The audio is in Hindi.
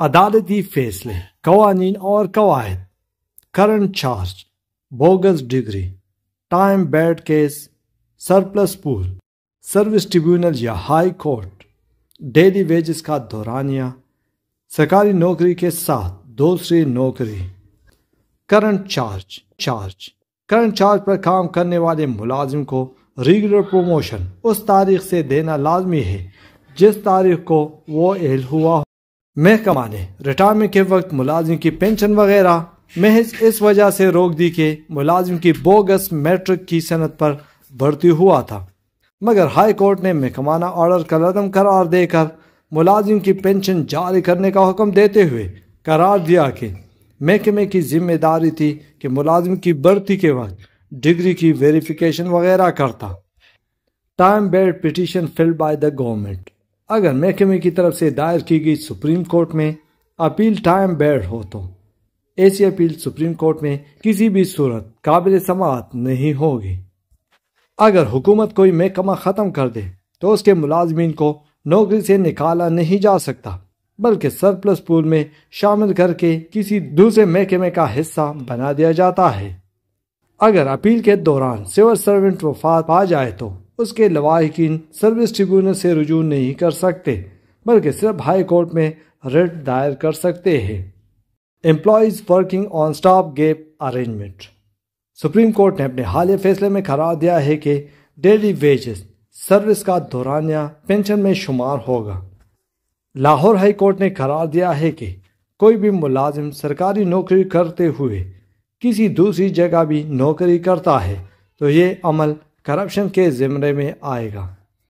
अदालती फैसले कवानीन और कवायद current charge bogus degree time barred case surplus pool service tribunal या हाई कोर्ट डेली वेजेस का दौरानिया सरकारी नौकरी के साथ दूसरी नौकरी current charge charge current charge पर काम करने वाले मुलाजिम को रेगुलर प्रमोशन उस तारीख से देना लाजमी है जिस तारीख को वो एल हुआ महकमा ने रिटायरमेंट के वक्त मुलाजिम की पेंशन वगैरह महज इस वजह से रोक दी कि मुलाजिम की बोगस मैट्रिक की सनत पर भर्ती हुआ था मगर हाई कोर्ट ने महकमाना ऑर्डर का रदम करार देकर मुलाजिम की पेंशन जारी करने का हुक्म देते हुए करार दिया कि महकमे की जिम्मेदारी थी कि मुलाजिम की भर्ती के वक्त डिग्री की वेरिफिकेशन वगैरह करता time barred petition filed by the government अगर महकमे की तरफ से दायर की गई सुप्रीम कोर्ट में अपील टाइम बैर हो तो ऐसी अपील सुप्रीम कोर्ट में किसी भी सूरत काबिल समात नहीं होगी अगर हुकूमत कोई महकमा ख़त्म कर दे तो उसके मुलाजमीन को नौकरी से निकाला नहीं जा सकता बल्कि सरप्लस पूल में शामिल करके किसी दूसरे महकमे का हिस्सा बना दिया जाता है अगर अपील के दौरान सिविल सर्वेंट वफात आ जाए तो उसके लवाहकिन सर्विस ट्रिब्यूनल से रुजू नहीं कर सकते बल्कि सिर्फ हाई कोर्ट में रिट दायर कर सकते हैं employees working on staff gap arrangement supreme court ने अपने हाल फैसले में करार दिया है कि डेली वेजेस सर्विस का दौरानिया पेंशन में शुमार होगा लाहौर हाई कोर्ट ने करार दिया है कि कोई भी मुलाजिम सरकारी नौकरी करते हुए किसी दूसरी जगह भी नौकरी करता है तो ये अमल करप्शन के ज़िमरे में आएगा